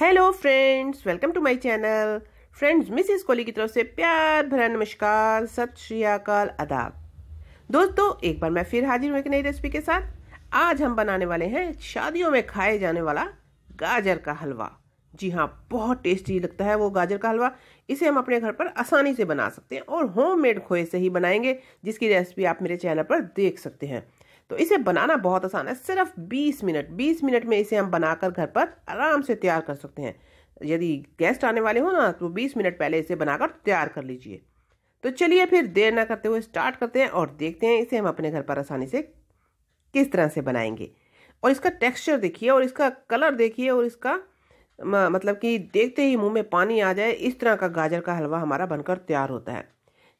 hello friends welcome to my channel friends Mrs Kohli की तरफ से प्यार भरा नमस्कार सत श्री अकाल अदाब दोस्तों एक बार मैं फिर हाजिर हूँ एक नई रेसिपी के साथ आज हम बनाने वाले हैं शादियों में खाए जाने वाला गाजर का हलवा जी हाँ बहुत टेस्टी लगता है वो गाजर का हलवा इसे हम अपने घर पर आसानी से बना सकते हैं और होममेड खोए से ही बनाएंगे जिसकी रेसिपी आप मेरे चैनल पर देख सकते हैं तो इसे बनाना बहुत आसान है सिर्फ 20 मिनट 20 मिनट में इसे हम बनाकर घर पर आराम से तैयार कर सकते हैं यदि गेस्ट आने वाले हो ना तो 20 मिनट पहले इसे बनाकर तैयार कर लीजिए तो चलिए फिर देर ना करते हुए स्टार्ट करते हैं और देखते हैं इसे हम अपने घर पर आसानी से किस तरह से बनाएंगे और इसका टेक्स्चर देखिए और इसका कलर देखिए और इसका मतलब कि देखते ही मुंह में पानी आ जाए इस तरह का गाजर का हलवा हमारा बनकर तैयार होता है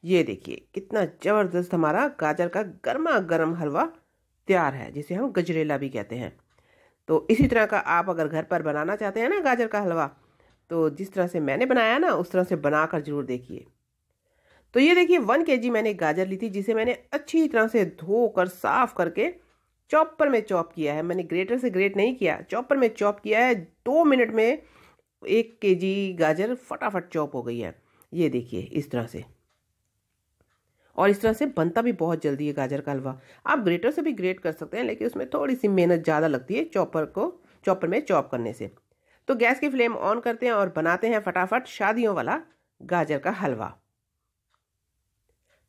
ये देखिए कितना ज़बरदस्त हमारा गाजर का गर्मा गर्म हलवा तैयार है जिसे हम गजरेला भी कहते हैं तो इसी तरह का आप अगर घर पर बनाना चाहते हैं ना गाजर का हलवा तो जिस तरह से मैंने बनाया ना उस तरह से बना कर जरूर देखिए तो ये देखिए वन के जी मैंने गाजर ली थी जिसे मैंने अच्छी तरह से धोकर साफ करके चॉपर में चॉप किया है मैंने ग्रेटर से ग्रेट नहीं किया चॉपर में चॉप किया है दो मिनट में एक के जी गाजर फटाफट चॉप हो गई है ये देखिए इस तरह से और इस तरह से बनता भी बहुत जल्दी है गाजर का हलवा आप ग्रेटर से भी ग्रेट कर सकते हैं लेकिन उसमें थोड़ी सी मेहनत ज़्यादा लगती है चॉपर को चॉपर में चॉप करने से तो गैस की फ्लेम ऑन करते हैं और बनाते हैं फटाफट शादियों वाला गाजर का हलवा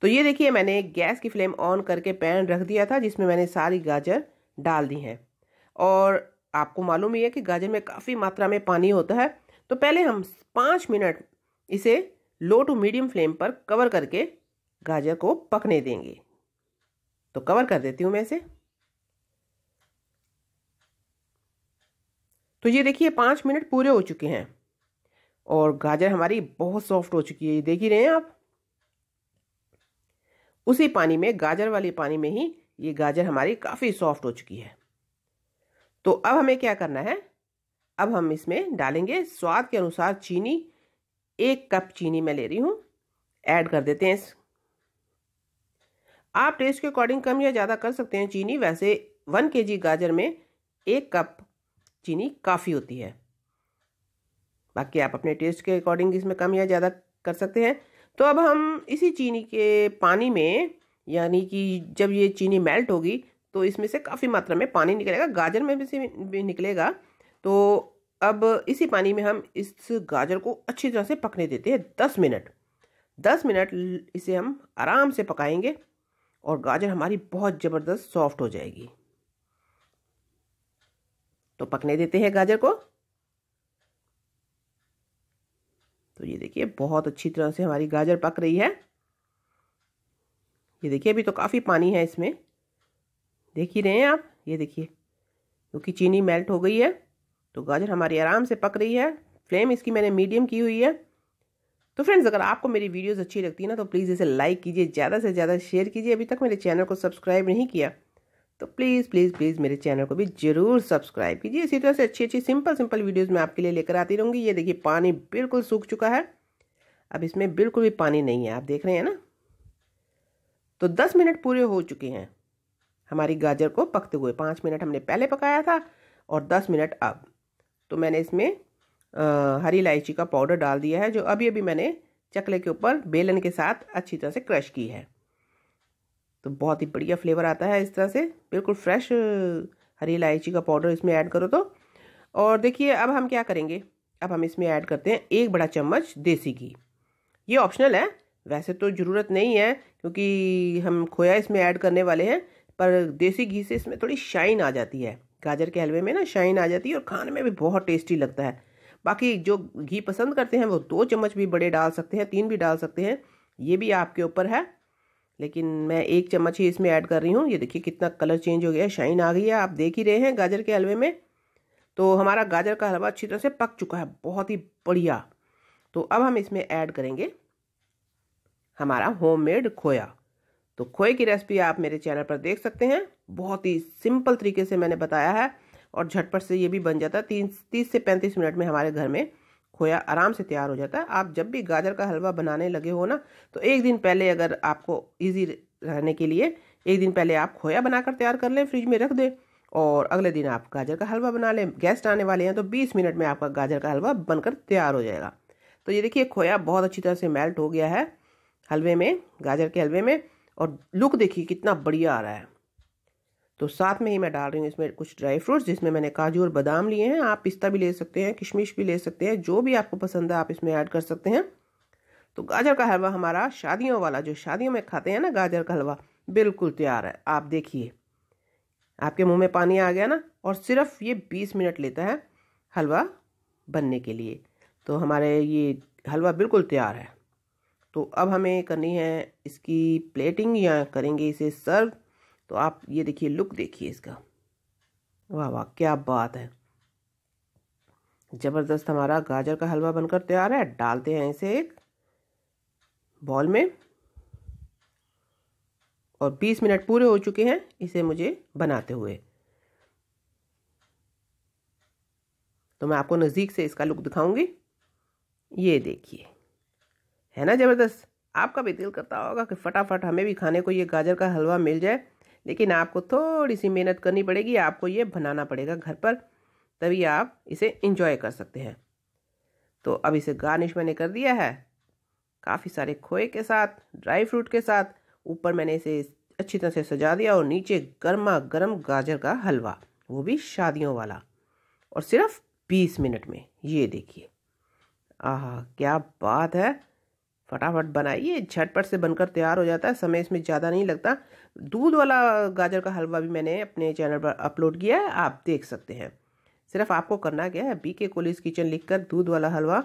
तो ये देखिए मैंने गैस की फ्लेम ऑन करके पैन रख दिया था जिसमें मैंने सारी गाजर डाल दी हैं और आपको मालूम ही है कि गाजर में काफ़ी मात्रा में पानी होता है तो पहले हम पाँच मिनट इसे लो टू मीडियम फ्लेम पर कवर करके गाजर को पकने देंगे तो कवर कर देती हूँ मैं इसे तो ये देखिए पाँच मिनट पूरे हो चुके हैं और गाजर हमारी बहुत सॉफ्ट हो चुकी है ये देख ही रहे हैं आप उसी पानी में गाजर वाले पानी में ही ये गाजर हमारी काफ़ी सॉफ्ट हो चुकी है तो अब हमें क्या करना है अब हम इसमें डालेंगे स्वाद के अनुसार चीनी एक कप चीनी मैं ले रही हूँ ऐड कर देते हैं इस आप टेस्ट के अकॉर्डिंग कम या ज़्यादा कर सकते हैं चीनी वैसे वन के गाजर में एक कप चीनी काफ़ी होती है बाकी आप अपने टेस्ट के अकॉर्डिंग इसमें कम या ज़्यादा कर सकते हैं तो अब हम इसी चीनी के पानी में यानी कि जब ये चीनी मेल्ट होगी तो इसमें से काफ़ी मात्रा में पानी निकलेगा गाजर में भी से भी निकलेगा तो अब इसी पानी में हम इस गाजर को अच्छी तरह से पकने देते हैं दस मिनट दस मिनट इसे हम आराम से पकाएंगे और गाजर हमारी बहुत ज़बरदस्त सॉफ्ट हो जाएगी तो पकने देते हैं गाजर को तो ये देखिए बहुत अच्छी तरह से हमारी गाजर पक रही है ये देखिए अभी तो काफ़ी पानी है इसमें देख ही रहे हैं आप ये देखिए क्योंकि चीनी मेल्ट हो गई है तो गाजर हमारी आराम से पक रही है फ्लेम इसकी मैंने मीडियम की हुई है तो फ्रेंड्स अगर आपको मेरी वीडियोस अच्छी लगती है ना तो प्लीज़ इसे लाइक कीजिए ज़्यादा से ज़्यादा शेयर कीजिए अभी तक मेरे चैनल को सब्सक्राइब नहीं किया तो प्लीज़ प्लीज़ प्लीज़ मेरे चैनल को भी ज़रूर सब्सक्राइब कीजिए इसी तरह से अच्छी अच्छी सिंपल सिंपल वीडियोज़ मैं आपके लिए लेकर आती रहूँगी ये देखिए पानी बिल्कुल सूख चुका है अब इसमें बिल्कुल भी पानी नहीं है आप देख रहे हैं ना तो दस मिनट पूरे हो चुके हैं हमारी गाजर को पकते हुए पाँच मिनट हमने पहले पकाया था और दस मिनट अब तो मैंने इसमें हरी इलायची का पाउडर डाल दिया है जो अभी अभी मैंने चकले के ऊपर बेलन के साथ अच्छी तरह से क्रश की है तो बहुत ही बढ़िया फ्लेवर आता है इस तरह से बिल्कुल फ्रेश हरी इलायची का पाउडर इसमें ऐड करो तो और देखिए अब हम क्या करेंगे अब हम इसमें ऐड करते हैं एक बड़ा चम्मच देसी घी ये ऑप्शनल है वैसे तो ज़रूरत नहीं है क्योंकि हम खोया इसमें ऐड करने वाले हैं पर देसी घी से इसमें थोड़ी शाइन आ जाती है गाजर के हलवे में ना शाइन आ जाती है और खाने में भी बहुत टेस्टी लगता है बाकी जो घी पसंद करते हैं वो दो चम्मच भी बड़े डाल सकते हैं तीन भी डाल सकते हैं ये भी आपके ऊपर है लेकिन मैं एक चम्मच ही इसमें ऐड कर रही हूँ ये देखिए कितना कलर चेंज हो गया है शाइन आ गई है आप देख ही रहे हैं गाजर के हलवे में तो हमारा गाजर का हलवा अच्छी तरह से पक चुका है बहुत ही बढ़िया तो अब हम इसमें ऐड करेंगे हमारा होममेड खोया तो खोए की रेसिपी आप मेरे चैनल पर देख सकते हैं बहुत ही सिंपल तरीके से मैंने बताया है और झटपट से ये भी बन जाता है तीन तीस से पैंतीस मिनट में हमारे घर में खोया आराम से तैयार हो जाता है आप जब भी गाजर का हलवा बनाने लगे हो ना तो एक दिन पहले अगर आपको ईजी रहने के लिए एक दिन पहले आप खोया बनाकर तैयार कर लें फ्रिज में रख दें और अगले दिन आप गाजर का हलवा बना लें गेस्ट आने वाले हैं तो 20 मिनट में आपका गाजर का हलवा बनकर तैयार हो जाएगा तो ये देखिए खोया बहुत अच्छी तरह से मेल्ट हो गया है हलवे में गाजर के हलवे में और लुक देखिए कितना बढ़िया आ रहा है तो साथ में ही मैं डाल रही हूँ इसमें कुछ ड्राई फ्रूट्स जिसमें मैंने काजू और बादाम लिए हैं आप पिस्ता भी ले सकते हैं किशमिश भी ले सकते हैं जो भी आपको पसंद है आप इसमें ऐड कर सकते हैं तो गाजर का हलवा हमारा शादियों वाला जो शादियों में खाते हैं ना गाजर का हलवा बिल्कुल तैयार है आप देखिए आपके मुंह में पानी आ गया ना और सिर्फ ये बीस मिनट लेता है हलवा बनने के लिए तो हमारे ये हलवा बिल्कुल तैयार है तो अब हमें करनी है इसकी प्लेटिंग या करेंगे इसे सर्व तो आप ये देखिए लुक देखिए इसका वाह वाह क्या बात है ज़बरदस्त हमारा गाजर का हलवा बनकर तैयार है डालते हैं इसे एक बॉल में और 20 मिनट पूरे हो चुके हैं इसे मुझे बनाते हुए तो मैं आपको नज़दीक से इसका लुक दिखाऊंगी ये देखिए है ना ज़बरदस्त आपका भी दिल करता होगा कि फटाफट हमें भी खाने को ये गाजर का हलवा मिल जाए लेकिन आपको थोड़ी सी मेहनत करनी पड़ेगी आपको ये बनाना पड़ेगा घर पर तभी आप इसे इंजॉय कर सकते हैं तो अब इसे गार्निश मैंने कर दिया है काफ़ी सारे खोए के साथ ड्राई फ्रूट के साथ ऊपर मैंने इसे अच्छी तरह से सजा दिया और नीचे गर्मा गर्म गाजर का हलवा वो भी शादियों वाला और सिर्फ बीस मिनट में ये देखिए आह क्या बात है फटाफट बनाइए झटपट से बनकर तैयार हो जाता है समय इसमें ज़्यादा नहीं लगता दूध वाला गाजर का हलवा भी मैंने अपने चैनल पर अपलोड किया है आप देख सकते हैं सिर्फ आपको करना क्या है बी के कोलिस किचन लिखकर दूध वाला हलवा